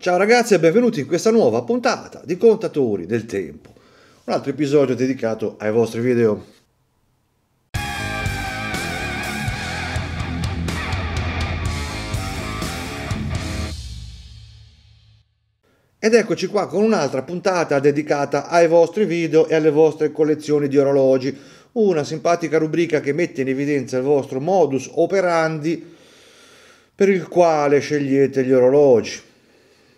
Ciao ragazzi e benvenuti in questa nuova puntata di Contatori del Tempo, un altro episodio dedicato ai vostri video. Ed eccoci qua con un'altra puntata dedicata ai vostri video e alle vostre collezioni di orologi, una simpatica rubrica che mette in evidenza il vostro modus operandi per il quale scegliete gli orologi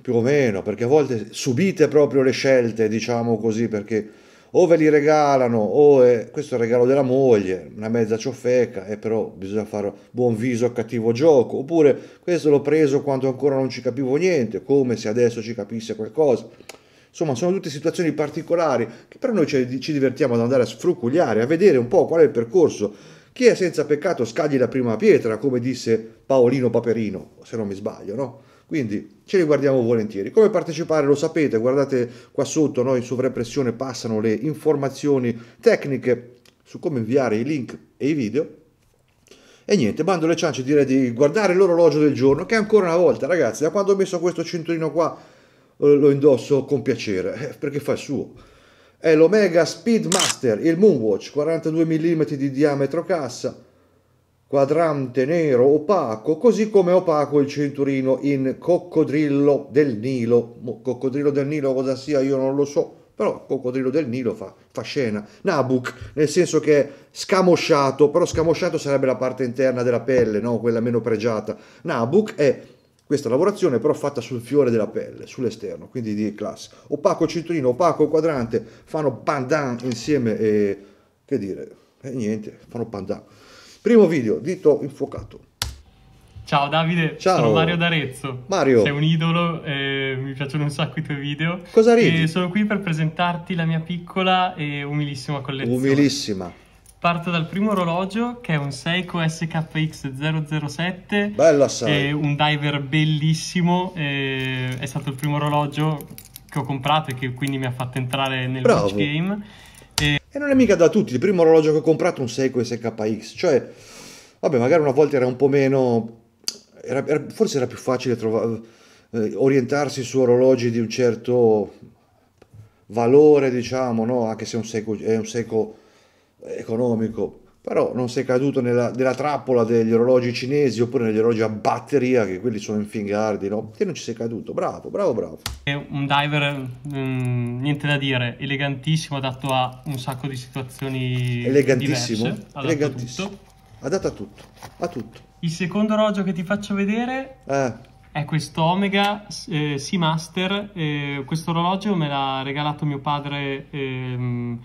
più o meno, perché a volte subite proprio le scelte, diciamo così, perché o ve li regalano o è, questo è il regalo della moglie, una mezza ciofeca, e eh, però bisogna fare buon viso a cattivo gioco, oppure questo l'ho preso quando ancora non ci capivo niente, come se adesso ci capisse qualcosa. Insomma, sono tutte situazioni particolari che però noi ci, ci divertiamo ad andare a sfrucugliare, a vedere un po' qual è il percorso. Chi è senza peccato scagli la prima pietra, come disse Paolino Paperino, se non mi sbaglio, no? Quindi ce li guardiamo volentieri. Come partecipare lo sapete, guardate qua sotto, no? in sovrappressione passano le informazioni tecniche su come inviare i link e i video. E niente, bando le ciance direi di guardare l'orologio del giorno, che ancora una volta, ragazzi, da quando ho messo questo cinturino qua, eh, lo indosso con piacere, eh, perché fa il suo. È l'Omega Speedmaster, il Moonwatch, 42 mm di diametro cassa, quadrante nero opaco, così come opaco il cinturino in coccodrillo del Nilo. coccodrillo del Nilo cosa sia io non lo so, però coccodrillo del Nilo fa, fa scena. Nabuc, nel senso che è scamosciato, però scamosciato sarebbe la parte interna della pelle, no? quella meno pregiata. Nabuc è questa lavorazione però fatta sul fiore della pelle, sull'esterno, quindi di classe. Opaco cinturino, opaco quadrante, fanno pandan insieme e... che dire? E niente, fanno pandan. Primo video, dito infuocato. Ciao Davide, Ciao. sono Mario d'Arezzo. Mario. Sei un idolo, eh, mi piacciono un sacco i tuoi video. Cosa ridi? E sono qui per presentarti la mia piccola e umilissima collezione. Umilissima. Parto dal primo orologio che è un Seiko SKX007. Bello assai. È un diver bellissimo, eh, è stato il primo orologio che ho comprato e che quindi mi ha fatto entrare nel Bravo. watch game e non è mica da tutti, il primo orologio che ho comprato è un Seiko SKX, cioè, vabbè, magari una volta era un po' meno, era, era, forse era più facile trovare, eh, orientarsi su orologi di un certo valore, diciamo, no? anche se un Seiko, è un Seiko economico, però non sei caduto nella, nella, trappola degli orologi cinesi oppure negli orologi a batteria che quelli sono infingardi no? te non ci sei caduto bravo bravo bravo è un diver mh, mm, niente da dire elegantissimo adatto a un sacco di situazioni elegantissimo diverse, adatto elegantissimo a adatto a tutto a tutto il secondo orologio che ti faccio vedere eh. è questo Omega eh, Seamaster eh, questo orologio me l'ha regalato mio padre eh,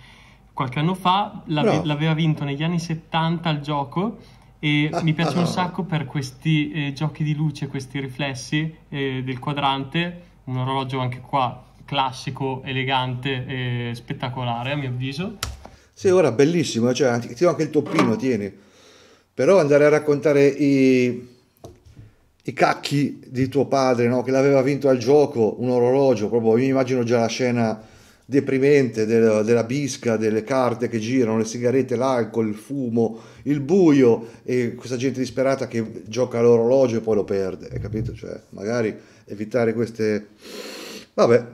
qualche anno fa, l'ave- no. l'aveva vinto negli anni 70 al gioco e ah, mi piace un sacco per questi eh, giochi di luce, questi riflessi eh, del quadrante, un orologio anche qua classico, elegante e spettacolare a mio avviso. Sì, ora bellissimo, cioè, ti do anche il toppino, tieni. Però andare a raccontare i, i cacchi di tuo padre, no? che l'aveva vinto al gioco, un orologio, proprio, io mi immagino già la scena deprimente della, della bisca, delle carte che girano, le sigarette, l'alcol, il fumo, il buio e questa gente disperata che gioca all'orologio e poi lo perde, hai capito? Cioè, magari evitare queste... Vabbè.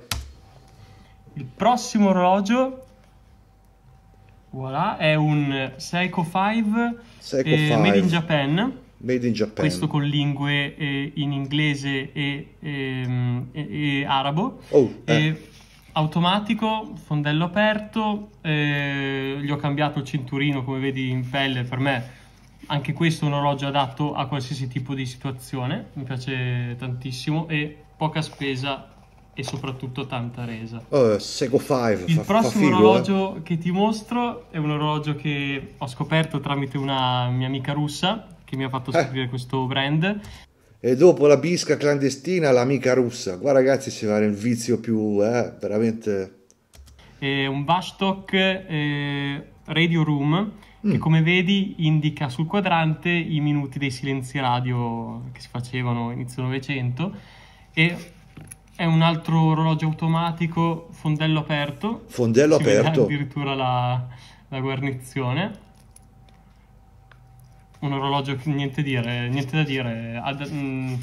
Il prossimo orologio voilà, è un Seiko 5, eh, made in Japan. Made in Japan. Questo con lingue eh, in inglese e, e, ehm, e, e arabo. Oh, eh automatico, fondello aperto, eh, gli ho cambiato il cinturino come vedi in pelle, per me anche questo è un orologio adatto a qualsiasi tipo di situazione, mi piace tantissimo e poca spesa e soprattutto tanta resa. Uh, Sego 5. Il fa, prossimo fa figo, orologio eh. che ti mostro è un orologio che ho scoperto tramite una mia amica russa che mi ha fatto eh. scoprire eh. questo brand e dopo la bisca clandestina, l'amica russa. Qua ragazzi si va nel vizio più, eh, veramente... È un Vastok eh, Radio Room mm. che come vedi indica sul quadrante i minuti dei silenzi radio che si facevano inizio Novecento e è un altro orologio automatico fondello aperto. Fondello si aperto. addirittura la, la guarnizione un orologio che niente, dire, niente da dire, ad, mh, mm,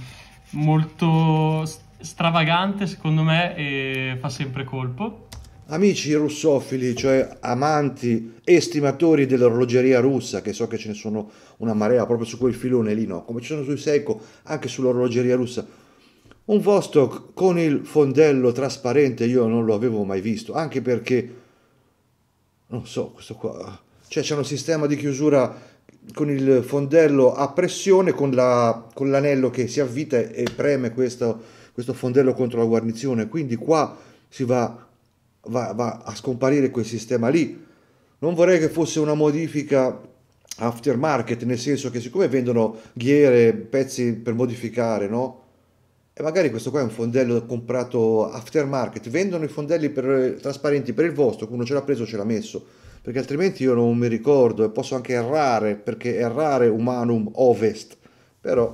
molto stravagante secondo me e fa sempre colpo. Amici russofili, cioè amanti e estimatori dell'orologeria russa, che so che ce ne sono una marea proprio su quel filone lì, no? Come ci sono sui Seiko, anche sull'orologeria russa. Un Vostok con il fondello trasparente io non lo avevo mai visto, anche perché, non so, questo qua, cioè c'è un sistema di chiusura con il fondello a pressione, con, la, con l'anello che si avvita e preme questo, questo, fondello contro la guarnizione. Quindi qua si va, va, va a scomparire quel sistema lì. Non vorrei che fosse una modifica aftermarket, nel senso che siccome vendono ghiere, pezzi per modificare, no? E magari questo qua è un fondello comprato aftermarket, vendono i fondelli per, trasparenti per il vostro, uno ce l'ha preso, ce l'ha messo perché altrimenti io non mi ricordo e posso anche errare, perché errare umanum ovest, però...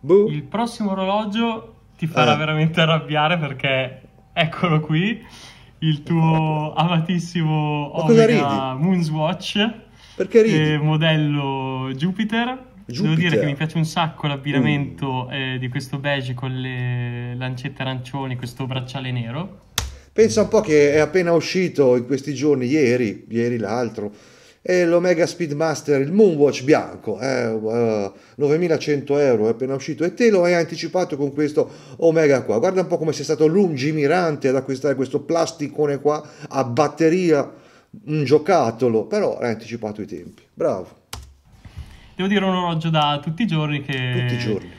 Boh. Il prossimo orologio ti farà eh. veramente arrabbiare perché eccolo qui, il tuo amatissimo Ma Omega Moonswatch. Perché ridi? modello Jupiter. Jupiter. Devo dire che mi piace un sacco l'abbinamento mm. eh, di questo beige con le lancette arancioni, questo bracciale nero. Pensa un po' che è appena uscito in questi giorni, ieri, ieri l'altro, è l'Omega Speedmaster, il Moonwatch bianco, eh, uh, eh, 9100 euro è appena uscito e te lo hai anticipato con questo Omega qua. Guarda un po' come sei stato lungimirante ad acquistare questo plasticone qua a batteria, un giocattolo, però hai anticipato i tempi. Bravo. Devo dire un orologio da tutti i giorni che... Tutti i giorni.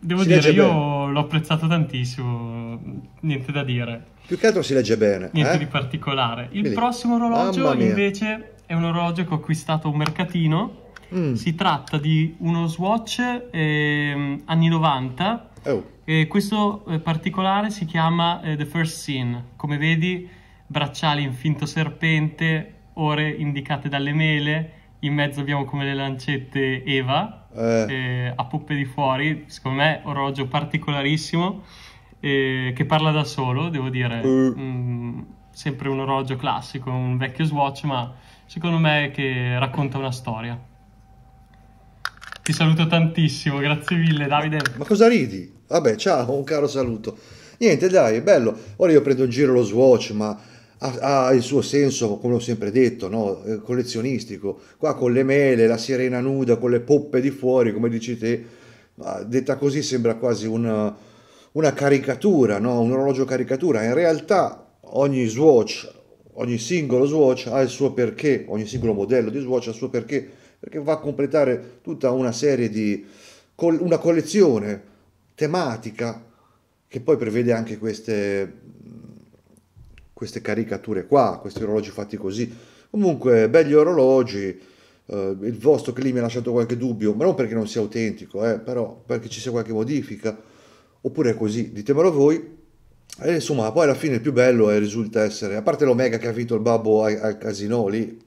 Devo si dire, io... Bene l'ho apprezzato tantissimo, niente da dire. Più che altro si legge bene. Niente eh? di particolare. Il Quindi, prossimo orologio invece è un orologio che ho acquistato a un mercatino. Mm. Si tratta di uno Swatch ehm, oh. eh, anni 90. Oh. Eh, questo particolare si chiama eh, The First Scene. Come vedi, bracciali in finto serpente, ore indicate dalle mele, in mezzo abbiamo come le lancette Eva, eh. Eh, a poppe di fuori, secondo me orologio particolarissimo, eh, che parla da solo, devo dire, eh. mm, sempre un orologio classico, un vecchio swatch, ma secondo me che racconta una storia. Ti saluto tantissimo, grazie mille Davide. Ma cosa ridi? Vabbè, ciao, un caro saluto. Niente, dai, è bello. Ora io prendo in giro lo swatch, ma ha, il suo senso, come ho sempre detto, no? Eh, collezionistico. Qua con le mele, la sirena nuda, con le poppe di fuori, come dici te, detta così sembra quasi una, una caricatura, no? un orologio caricatura. In realtà ogni Swatch, ogni singolo Swatch ha il suo perché, ogni singolo modello di Swatch ha il suo perché, perché va a completare tutta una serie di... una collezione tematica che poi prevede anche queste queste caricature qua, questi orologi fatti così. Comunque, belli orologi. Eh, il vostro che lì mi ha lasciato qualche dubbio, ma non perché non sia autentico, eh, però perché ci sia qualche modifica, oppure così, ditemelo voi. E insomma, poi alla fine il più bello è, risulta essere, a parte l'Omega che ha vinto il babbo al, al casino lì,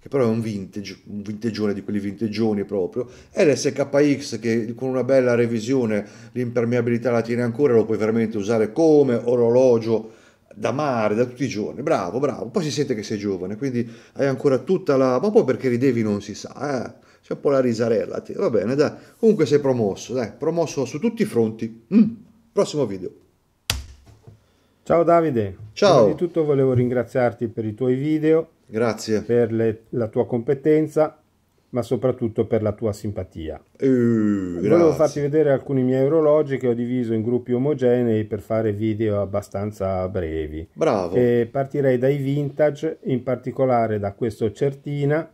che però è un vintage, un vintagione di quelli vintagioni proprio, e l'SKX che con una bella revisione l'impermeabilità la tiene ancora, lo puoi veramente usare come orologio da mare, da tutti i giorni, bravo, bravo, poi si sente che sei giovane, quindi hai ancora tutta la... ma poi perché ridevi non si sa, eh? c'è un po' la risarella, te. va bene, dai, comunque sei promosso, dai, promosso su tutti i fronti, mm. prossimo video. Ciao Davide, ciao. Prima di tutto volevo ringraziarti per i tuoi video, grazie, per le, la tua competenza ma soprattutto per la tua simpatia. Eh, Volevo farti vedere alcuni miei orologi che ho diviso in gruppi omogenei per fare video abbastanza brevi. Bravo. E partirei dai vintage, in particolare da questo Certina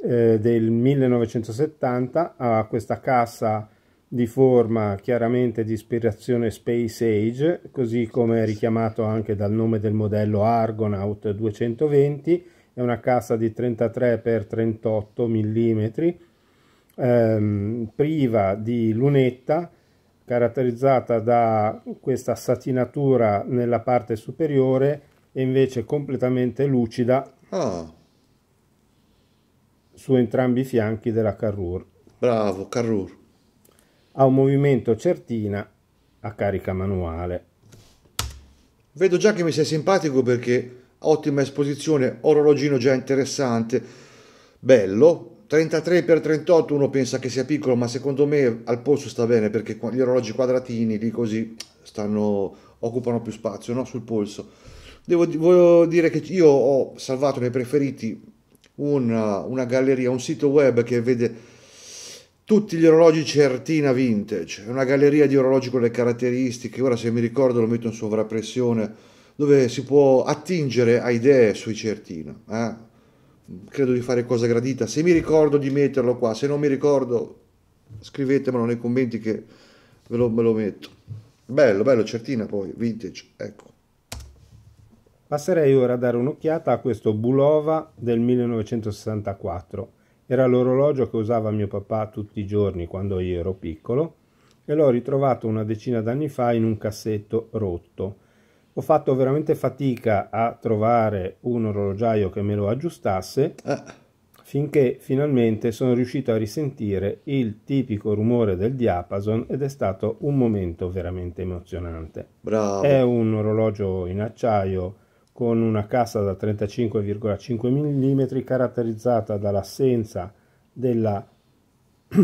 eh, del 1970 a questa cassa di forma chiaramente di ispirazione Space Age, così come richiamato anche dal nome del modello Argonaut 220 è una cassa di 33 x 38 mm ehm, priva di lunetta caratterizzata da questa satinatura nella parte superiore e invece completamente lucida ah. su entrambi i fianchi della Carrur. Bravo, Carrur. Ha un movimento certina a carica manuale. Vedo già che mi sei simpatico perché ottima esposizione, orologino già interessante, bello. 33x38 uno pensa che sia piccolo, ma secondo me al polso sta bene perché gli orologi quadratini lì così stanno, occupano più spazio no? sul polso. Devo dire che io ho salvato nei preferiti una, una galleria, un sito web che vede tutti gli orologi Certina Vintage, una galleria di orologi con le caratteristiche, ora se mi ricordo lo metto in sovrappressione dove si può attingere a idee sui certino. Eh? Credo di fare cosa gradita. Se mi ricordo di metterlo qua, se non mi ricordo, scrivetemelo nei commenti che ve lo, me lo metto. Bello, bello, certina poi, vintage, ecco. Passerei ora a dare un'occhiata a questo Bulova del 1964. Era l'orologio che usava mio papà tutti i giorni quando io ero piccolo e l'ho ritrovato una decina d'anni fa in un cassetto rotto ho fatto veramente fatica a trovare un orologiaio che me lo aggiustasse eh. finché finalmente sono riuscito a risentire il tipico rumore del diapason ed è stato un momento veramente emozionante. Bravo. È un orologio in acciaio con una cassa da 35,5 mm caratterizzata dall'assenza della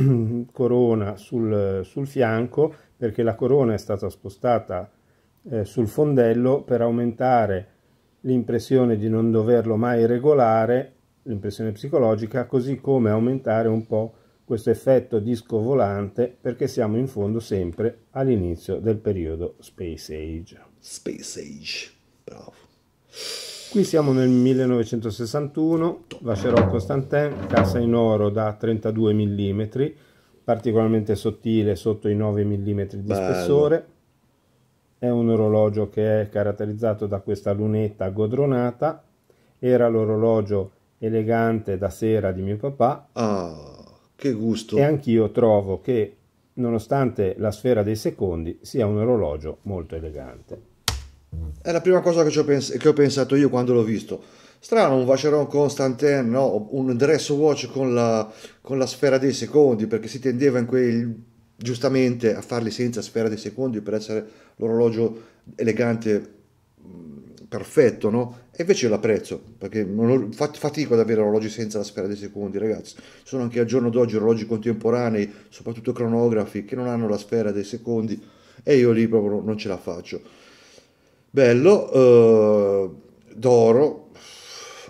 corona sul, sul fianco perché la corona è stata spostata eh, sul fondello per aumentare l'impressione di non doverlo mai regolare, l'impressione psicologica, così come aumentare un po' questo effetto disco volante perché siamo in fondo sempre all'inizio del periodo Space Age. Space Age, bravo. Qui siamo nel 1961, Vacherot Constantin, cassa in oro da 32 mm, particolarmente sottile sotto i 9 mm di Bello. spessore, è un orologio che è caratterizzato da questa lunetta godronata. Era l'orologio elegante da sera di mio papà. Ah, che gusto! E anch'io trovo che, nonostante la sfera dei secondi, sia un orologio molto elegante. È la prima cosa che ci ho, pens- che ho pensato io quando l'ho visto. Strano, un Vacheron Constantin, no? un dress watch con la, con la sfera dei secondi, perché si tendeva in quei giustamente a farli senza sfera dei secondi per essere l'orologio elegante mm, perfetto, no? E invece l'apprezzo, perché non, fatico ad avere orologi senza la sfera dei secondi, ragazzi. Sono anche al giorno d'oggi orologi contemporanei, soprattutto cronografi, che non hanno la sfera dei secondi e io lì proprio non ce la faccio. Bello, eh, d'oro,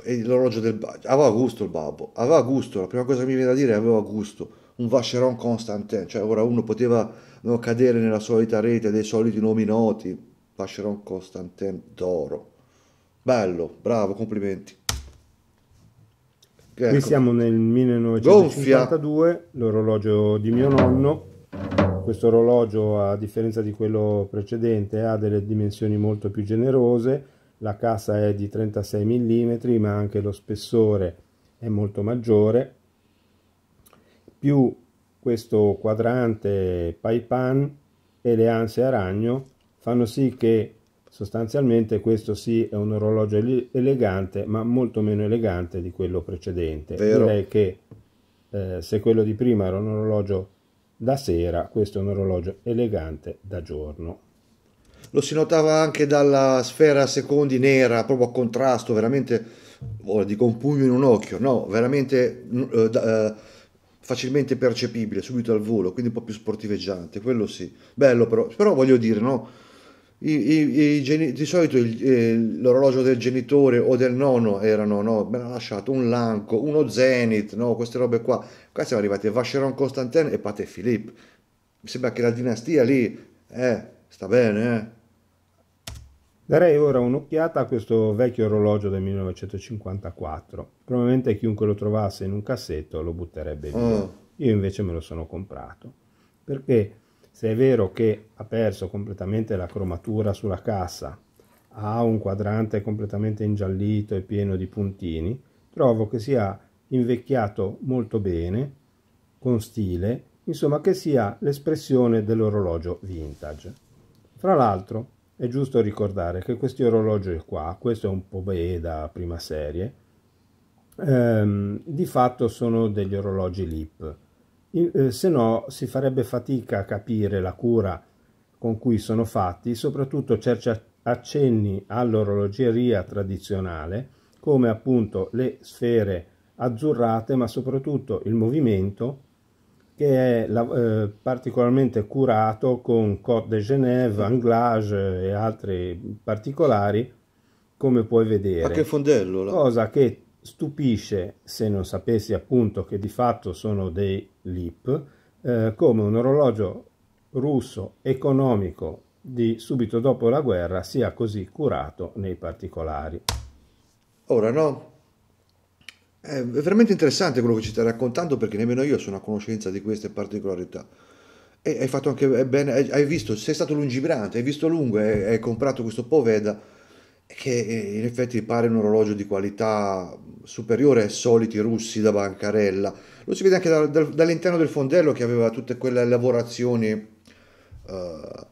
e l'orologio del... Aveva gusto il babbo, aveva gusto, la prima cosa che mi viene da dire è aveva gusto un Vacheron Constantin, cioè ora uno poteva no, cadere nella solita rete dei soliti nomi noti, Vacheron Constantin d'oro. Bello, bravo, complimenti. Ecco. siamo nel 1952, Gonfia. l'orologio di mio nonno. Questo orologio, a differenza di quello precedente, ha delle dimensioni molto più generose. La cassa è di 36 mm, ma anche lo spessore è molto maggiore più questo quadrante Paipan e le anse a ragno fanno sì che sostanzialmente questo sì è un orologio elegante ma molto meno elegante di quello precedente Vero. direi che eh, se quello di prima era un orologio da sera questo è un orologio elegante da giorno lo si notava anche dalla sfera a secondi nera proprio a contrasto veramente oh, dico un pugno in un occhio no veramente eh, da, eh, facilmente percepibile subito al volo, quindi un po' più sportiveggiante, quello sì, bello però, però voglio dire, no? I, i, i geni- di solito il, eh, l'orologio del genitore o del nonno erano, no, me l'ha lasciato un Lanco, uno Zenith, no, queste robe qua. Qua siamo arrivati a Vacheron Constantin e Pate Philippe. Mi sembra che la dinastia lì, eh, sta bene, eh. Darei ora un'occhiata a questo vecchio orologio del 1954. Probabilmente chiunque lo trovasse in un cassetto lo butterebbe via. Mm. Io invece me lo sono comprato. Perché se è vero che ha perso completamente la cromatura sulla cassa, ha un quadrante completamente ingiallito e pieno di puntini, trovo che sia invecchiato molto bene, con stile, insomma che sia l'espressione dell'orologio vintage. Fra l'altro, è giusto ricordare che questi orologi qua, questo è un Pobé da prima serie, ehm, di fatto sono degli orologi LIP, eh, se no si farebbe fatica a capire la cura con cui sono fatti, soprattutto certi accenni all'orologeria tradizionale, come appunto le sfere azzurrate, ma soprattutto il movimento che è eh, particolarmente curato con Côte de Genève, Anglage eh, e altri particolari, come puoi vedere. che fondello. Là. Cosa che stupisce, se non sapessi appunto che di fatto sono dei LIP, eh, come un orologio russo economico di subito dopo la guerra sia così curato nei particolari. Ora no, è veramente interessante quello che ci stai raccontando perché nemmeno io sono a conoscenza di queste particolarità. E hai fatto anche bene, hai visto, sei stato lungimirante, hai visto lungo e hai comprato questo Poveda che eh, in effetti pare un orologio di qualità superiore ai soliti russi da bancarella. Lo si vede anche da, da, dall'interno del fondello che aveva tutte quelle lavorazioni... Uh,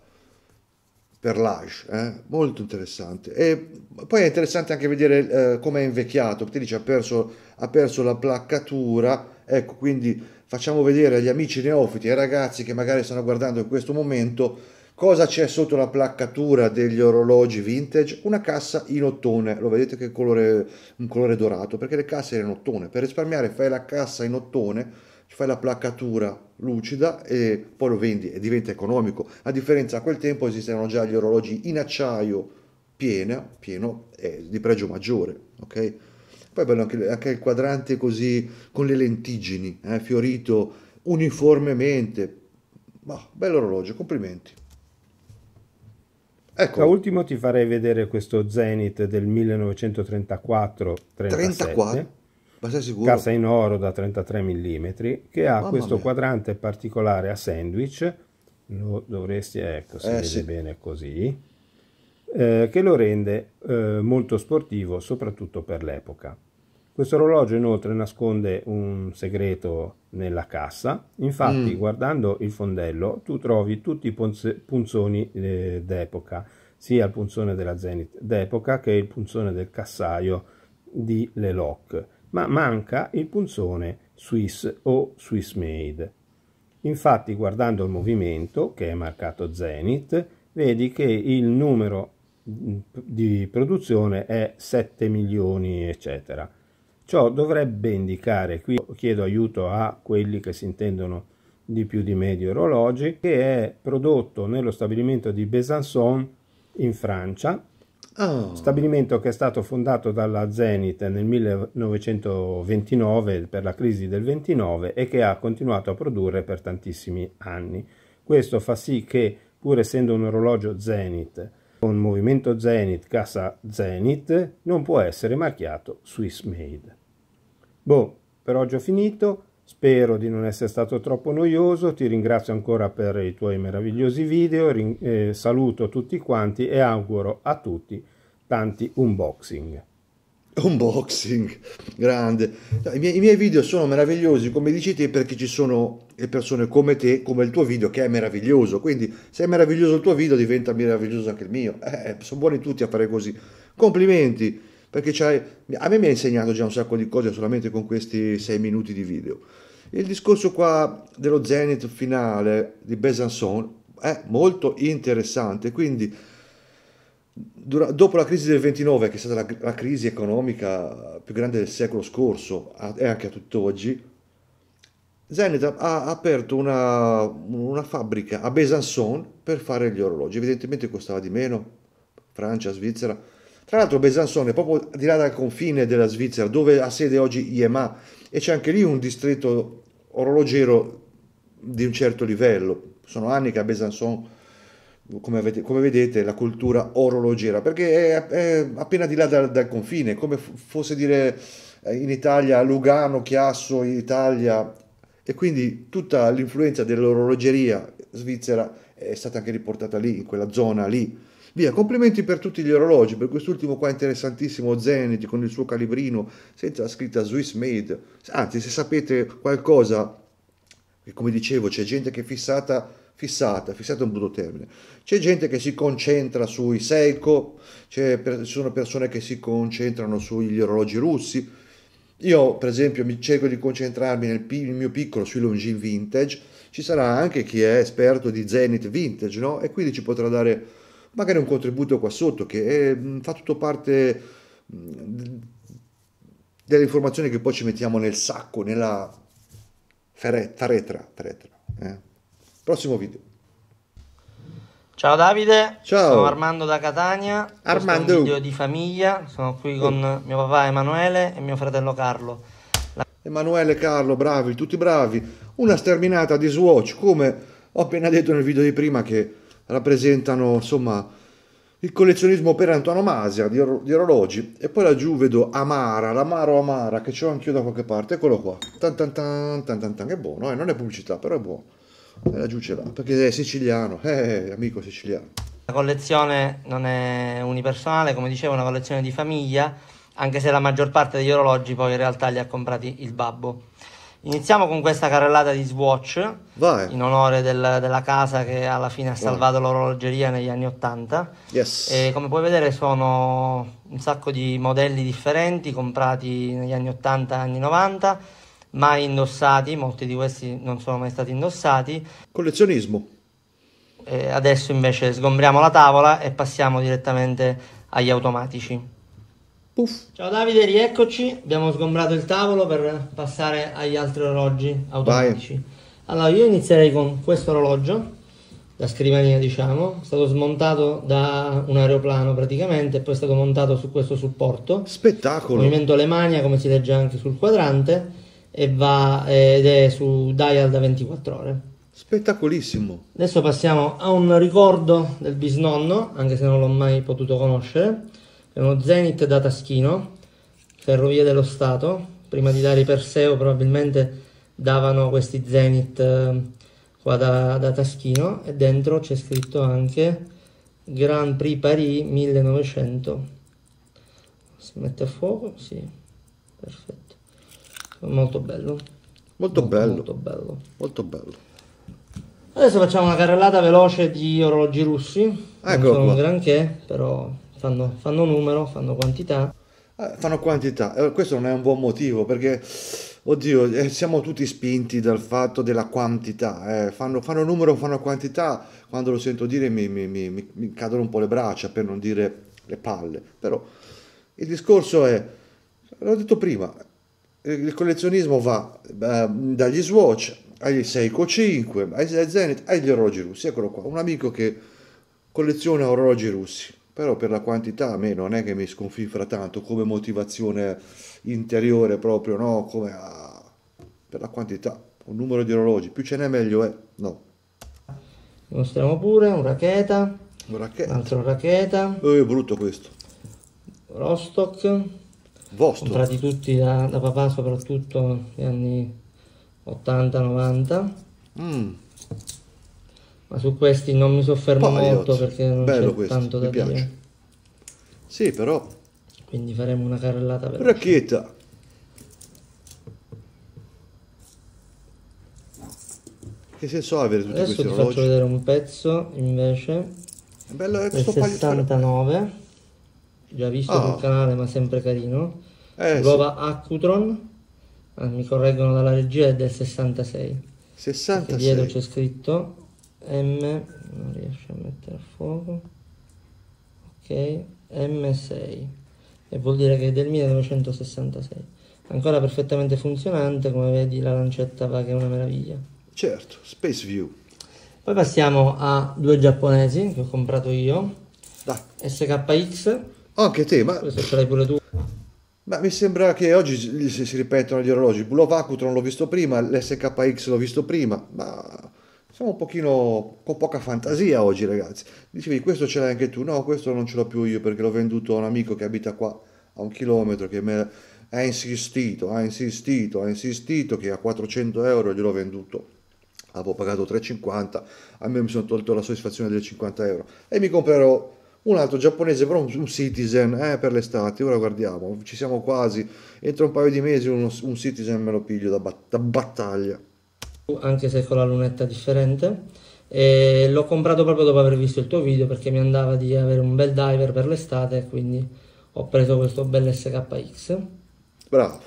per l'Age, eh? molto interessante. E poi è interessante anche vedere eh, come è invecchiato, perché dice ha perso, ha perso la placcatura, ecco, quindi facciamo vedere agli amici neofiti e ai ragazzi che magari stanno guardando in questo momento cosa c'è sotto la placcatura degli orologi vintage, una cassa in ottone, lo vedete che colore, un colore dorato, perché le casse erano ottone, per risparmiare fai la cassa in ottone, ci fai la placcatura lucida e poi lo vendi e diventa economico. A differenza a quel tempo esistevano già gli orologi in acciaio piena, pieno eh, di pregio maggiore, ok? Poi bello anche, anche, il quadrante così con le lentiggini, eh, fiorito uniformemente. Bah, bello orologio, complimenti. Ecco. Da ultimo ti farei vedere questo Zenith del 1934 34? Cassa in oro da 33 mm che ha Mamma questo mia. quadrante particolare a sandwich, lo dovresti, ecco, si eh, vede sì. bene così, eh, che lo rende eh, molto sportivo, soprattutto per l'epoca. Questo orologio inoltre nasconde un segreto nella cassa, infatti mm. guardando il fondello tu trovi tutti i punzoni eh, d'epoca, sia il punzone della Zenith d'epoca che il punzone del cassaio di Le Locke ma manca il punzone Swiss o Swiss Made. Infatti guardando il movimento, che è marcato Zenith, vedi che il numero mm, di produzione è 7 milioni eccetera. Ciò dovrebbe indicare, qui chiedo aiuto a quelli che si intendono di più di medio orologi, che è prodotto nello stabilimento di Besançon in Francia Oh. Stabilimento che è stato fondato dalla Zenit nel 1929 per la crisi del 29 e che ha continuato a produrre per tantissimi anni. Questo fa sì che, pur essendo un orologio Zenit, con movimento Zenit, cassa Zenit, non può essere marchiato Swiss Made. Boh, per oggi ho finito. Spero di non essere stato troppo noioso, ti ringrazio ancora per i tuoi meravigliosi video, rin- eh, saluto tutti quanti e auguro a tutti tanti unboxing. Unboxing, grande. I miei, I miei, video sono meravigliosi, come dici te, perché ci sono le persone come te, come il tuo video, che è meraviglioso. Quindi se è meraviglioso il tuo video, diventa meraviglioso anche il mio. Eh, sono buoni tutti a fare così. Complimenti, perché a me mi ha insegnato già un sacco di cose solamente con questi sei minuti di video. Il discorso qua dello Zenith finale di Besançon è molto interessante, quindi dopo la crisi del 29, che è stata la, la, crisi economica più grande del secolo scorso e anche a tutt'oggi, Zenith ha, ha aperto una, una, fabbrica a Besançon per fare gli orologi. Evidentemente costava di meno, Francia, Svizzera. Tra l'altro Besançon è proprio di là dal confine della Svizzera, dove ha sede oggi IEMA, e c'è anche lì un distretto orologero di un certo livello. Sono anni che a Besançon, come, avete, come vedete, la cultura orologera, perché è, è appena di là dal, dal confine, come fosse dire eh, in Italia Lugano, Chiasso, Italia, e quindi tutta l'influenza dell'orologeria svizzera è stata anche riportata lì, in quella zona lì. Via, complimenti per tutti gli orologi, per quest'ultimo qua interessantissimo Zenith con il suo calibrino, senza scritta Swiss Made. Anzi, se sapete qualcosa, e come dicevo, c'è gente che è fissata fissata, fissata è un brutto termine. C'è gente che si concentra sui Seiko, ci sono persone che si concentrano sugli orologi russi. Io, per esempio, mi cerco di concentrarmi nel, nel mio piccolo sui Longines Vintage. Ci sarà anche chi è esperto di Zenith Vintage, no? E quindi ci potrà dare magari un contributo qua sotto che è, eh, fa tutto parte delle informazioni che poi ci mettiamo nel sacco, nella faretra. faretra eh. Prossimo video. Ciao Davide, Ciao. sono Armando da Catania, Armando. è un video di famiglia, sono qui con mio papà Emanuele e mio fratello Carlo. La... Emanuele, Carlo, bravi, tutti bravi. Una sterminata di Swatch, come ho appena detto nel video di prima che rappresentano insomma il collezionismo per antonomasia di, or- di orologi e poi laggiù vedo Amara, l'Amaro Amara che ce l'ho anch'io da qualche parte, eccolo qua, tan tan tan tan tan, tan. è buono, eh? non è pubblicità però è buono, e eh, laggiù giù ce l'ha perché è siciliano, eh, eh, eh amico siciliano. La collezione non è unipersonale, come dicevo è una collezione di famiglia, anche se la maggior parte degli orologi poi in realtà li ha comprati il babbo. Iniziamo con questa carrellata di Swatch Vai. in onore del, della casa che alla fine ha salvato Vai. l'orologeria negli anni 80. Yes. E come puoi vedere sono un sacco di modelli differenti comprati negli anni 80 e anni 90, mai indossati, molti di questi non sono mai stati indossati. Collezionismo. E adesso invece sgombriamo la tavola e passiamo direttamente agli automatici. Puff. Ciao Davide, rieccoci. Abbiamo sgombrato il tavolo per passare agli altri orologi automatici. Vai. Allora, io inizierei con questo orologio, da scrivania diciamo, è stato smontato da un aeroplano praticamente e poi è stato montato su questo supporto. Spettacolo! Movimento le mani, come si legge anche sul quadrante, e va, ed è su dial da 24 ore. Spettacolissimo! Adesso passiamo a un ricordo del bisnonno, anche se non l'ho mai potuto conoscere Abbiamo Zenit da Taschino, Ferrovie dello Stato, prima di dare i Perseo probabilmente davano questi Zenit eh, qua da, da Taschino e dentro c'è scritto anche Grand Prix Paris 1900. Si mette a fuoco? Sì, perfetto. Molto bello. Molto, molto bello. Molto bello. Molto bello. Adesso facciamo una carrellata veloce di orologi russi. Ecco non sono granché, però fanno, fanno numero, fanno quantità. Eh, fanno quantità, eh, questo non è un buon motivo perché, oddio, eh, siamo tutti spinti dal fatto della quantità, eh. fanno, fanno, numero, fanno quantità, quando lo sento dire mi, mi, mi, mi cadono un po' le braccia per non dire le palle, però il discorso è, l'ho detto prima, il collezionismo va eh, dagli Swatch agli Seiko 5, ai Zenith, agli orologi russi. Eccolo qua, un amico che colleziona orologi russi però per la quantità a me non è che mi sconfifra tanto come motivazione interiore proprio, no, come ah, per la quantità, un numero di orologi, più ce n'è meglio è, no. Mostriamo pure un racheta, un racheta. altro racheta. Oh, è brutto questo. Rostock. Vostro. Comprati tutti da, da papà soprattutto negli anni 80-90. Mm. Ma su questi non mi soffermo Poi, molto perché non Bello questo, tanto da mi piace. Dire. Sì, però... Quindi faremo una carrellata per. Racchetta! Che senso ha avere tutti Adesso questi orologi? faccio vedere un pezzo, invece. È bello, è questo 69. Paio... Già visto ah. sul canale, ma sempre carino. Eh, Nuova sì. Accutron. Ah, mi correggono dalla regia, è del 66. 66. dietro c'è scritto M non riesce a mettere a fuoco ok M6 e vuol dire che è del 1966 ancora perfettamente funzionante come vedi la lancetta va che è una meraviglia certo Space View poi passiamo a due giapponesi che ho comprato io da. SKX oh che te ma questo ce l'hai pure tu ma mi sembra che oggi si, ripetono gli orologi. Blue L'Ovacutron l'ho visto prima, l'SKX l'ho visto prima, ma siamo un pochino con poca fantasia oggi ragazzi. Dicevi questo ce l'hai anche tu, no questo non ce l'ho più io perché l'ho venduto a un amico che abita qua a un chilometro che me ha insistito, ha insistito, ha insistito che a 400 euro gliel'ho venduto. Avevo pagato 3,50, a me mi sono tolto la soddisfazione delle 50 euro e mi comprerò un altro giapponese, però un Citizen eh, per l'estate. Ora guardiamo, ci siamo quasi. Entro un paio di mesi un, un Citizen me lo piglio da, bat- da battaglia anche se con la lunetta differente. E l'ho comprato proprio dopo aver visto il tuo video perché mi andava di avere un bel diver per l'estate, quindi ho preso questo bel SKX. Bravo.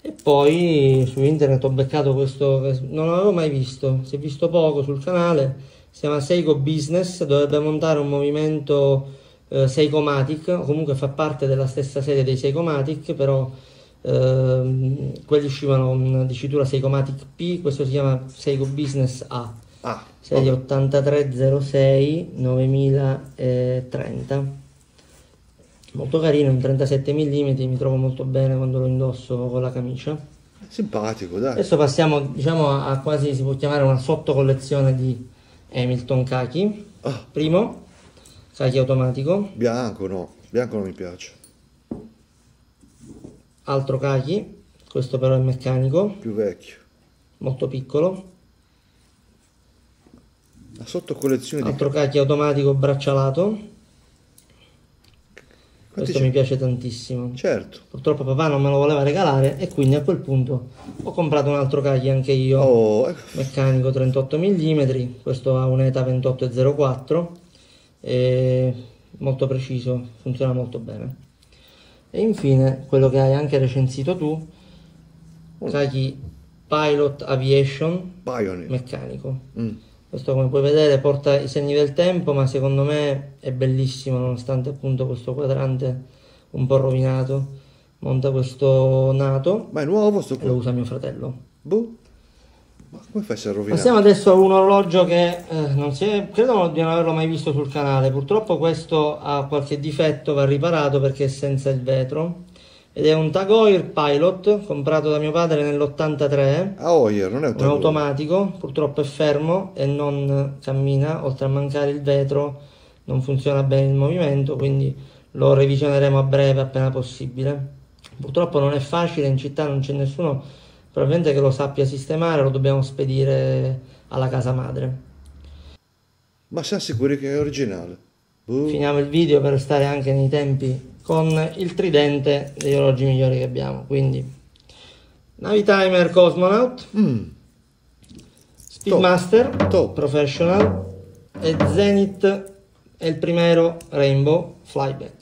E poi su internet ho beccato questo, che non l'avevo mai visto, si è visto poco sul canale, si chiama Seiko Business, dovrebbe montare un movimento eh, Seiko Matic, comunque fa parte della stessa serie dei Seiko Matic, però ehm, quelli uscivano con dicitura Seicomatic P, questo si chiama Seiko Business A. Ah, serie okay. 8306 9030 molto carino, un 37 mm, mi trovo molto bene quando lo indosso con la camicia. Simpatico, dai. Adesso passiamo, diciamo, a, a quasi si può chiamare una sottocollezione di Hamilton Kaki. Oh. Primo, Kaki automatico. Bianco, no, bianco non mi piace altro Kaki questo però è meccanico più vecchio molto piccolo la collezione altro di... Kaki automatico braccialato questo mi piace tantissimo. Certo. Purtroppo papà non me lo voleva regalare e quindi a quel punto ho comprato un altro cagli anche io, oh. Ecco. meccanico 38 mm, questo ha un'ETA 2804, molto preciso, funziona molto bene e infine quello che hai anche recensito tu Kaki mm. Pilot Aviation Pioneer. meccanico mm. questo come puoi vedere porta i segni del tempo ma secondo me è bellissimo nonostante appunto questo quadrante un po' rovinato monta questo nato ma è nuovo sto e lo usa mio fratello boh ma come fai a rovinare? Passiamo adesso a un orologio che eh, non si è, credo di non averlo mai visto sul canale. Purtroppo questo ha qualche difetto, va riparato perché è senza il vetro. Ed è un Tag Pilot comprato da mio padre nell'83. Ah, Heuer, oh, non è un Tag Un automatico, purtroppo è fermo e non cammina, oltre a mancare il vetro non funziona bene il movimento, quindi lo revisioneremo a breve appena possibile. Purtroppo non è facile, in città non c'è nessuno probabilmente che lo sappia sistemare lo dobbiamo spedire alla casa madre. Ma siamo sicuri che è originale? Buh. Finiamo il video per stare anche nei tempi con il tridente degli orologi migliori che abbiamo, quindi Timer Cosmonaut, mm. Speedmaster, Top. Top. Professional e Zenith e il primero Rainbow Flyback.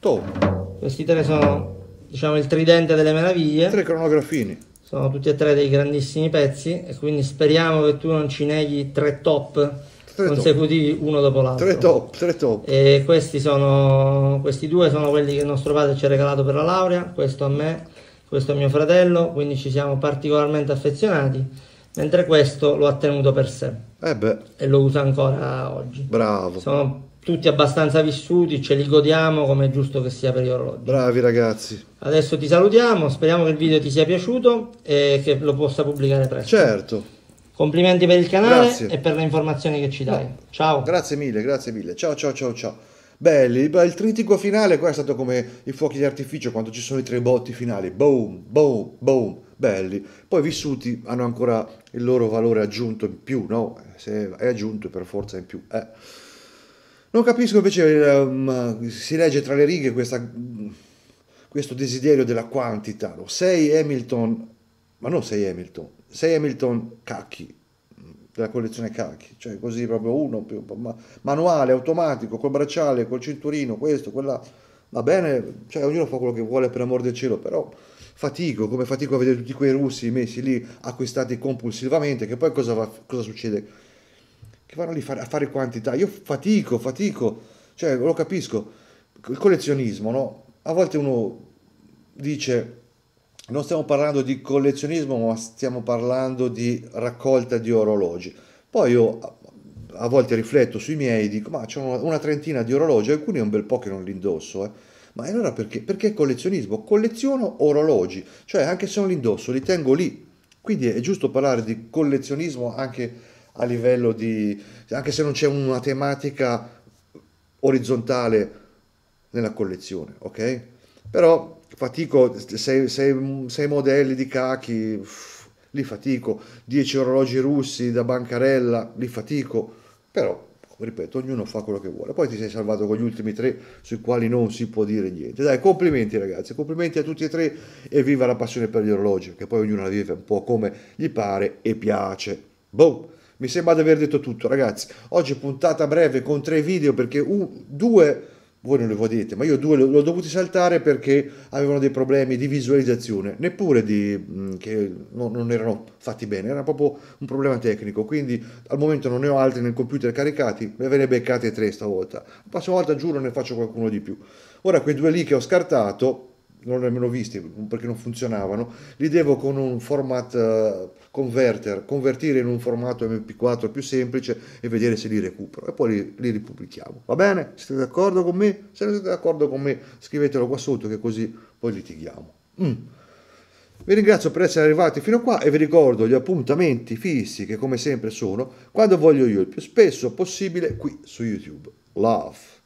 Top. Questi tre sono diciamo il tridente delle meraviglie. Tre cronografini sono tutti e tre dei grandissimi pezzi e quindi speriamo che tu non ci neghi tre top tre consecutivi top. uno dopo l'altro. Tre top, tre top. E questi, sono, questi due sono quelli che il nostro padre ci ha regalato per la laurea, questo a me, questo a mio fratello, quindi ci siamo particolarmente affezionati, mentre questo lo ha tenuto per sé. Eh e lo usa ancora oggi. Bravo. Sono tutti abbastanza vissuti, ce li godiamo come è giusto che sia per gli orologi. Bravi ragazzi. Adesso ti salutiamo, speriamo che il video ti sia piaciuto e che lo possa pubblicare presto. Certo. Complimenti per il canale grazie. e per le informazioni che ci dai. No. Ciao. Grazie mille, grazie mille. Ciao ciao ciao ciao. Belli, il trittico finale qua è stato come i fuochi di artificio quando ci sono i tre botti finali. Boom, boom, boom belli. Poi vissuti hanno ancora il loro valore aggiunto in più, no? Se è aggiunto per forza in più. Eh. Non capisco invece, um, si legge tra le righe questa, questo desiderio della quantità. No? Sei Hamilton, ma non sei Hamilton, sei Hamilton cacchi, della collezione cacchi, cioè così proprio uno, più, ma, manuale, automatico, col bracciale, col cinturino, questo, quella, va bene, cioè ognuno fa quello che vuole per amor del cielo, però fatico, come fatico a vedere tutti quei russi messi lì, acquistati compulsivamente, che poi cosa, va, cosa succede? che vanno lì a fare quantità. Io fatico, fatico, cioè lo capisco. Il collezionismo, no? A volte uno dice, non stiamo parlando di collezionismo, ma stiamo parlando di raccolta di orologi. Poi io a volte rifletto sui miei, dico, ma c'è una trentina di orologi, alcuni è un bel po' che non li indosso, eh. Ma allora perché? Perché collezionismo? Colleziono orologi, cioè anche se non li indosso, li tengo lì. Quindi è giusto parlare di collezionismo anche a livello di... anche se non c'è una tematica orizzontale nella collezione, ok? Però fatico, 6 modelli di cachi, lì fatico, 10 orologi russi da bancarella, lì fatico, però ripeto, ognuno fa quello che vuole. Poi ti sei salvato con gli ultimi tre sui quali non si può dire niente. Dai, complimenti ragazzi, complimenti a tutti e tre e viva la passione per gli orologi, che poi ognuno la vive un po' come gli pare e piace. Boom! Mi sembra di aver detto tutto, ragazzi. Oggi puntata breve con tre video perché un, due voi non le vedete, ma io due l'ho dovuti saltare perché avevano dei problemi di visualizzazione, neppure di, che non, non, erano fatti bene, era proprio un problema tecnico, quindi al momento non ne ho altri nel computer caricati, ve ne beccate tre stavolta, la prossima volta giuro ne faccio qualcuno di più. Ora quei due lì che ho scartato, non ho nemmeno visti perché non funzionavano, li devo con un format eh, converter convertire in un formato MP4 più semplice e vedere se li recupero e poi li, li ripubblichiamo. Va bene? Siete d'accordo con me? Se non siete d'accordo con me scrivetelo qua sotto che così poi litighiamo. Mm. Vi ringrazio per essere arrivati fino a qua e vi ricordo gli appuntamenti fissi che come sempre sono quando voglio io il più spesso possibile qui su YouTube. Love.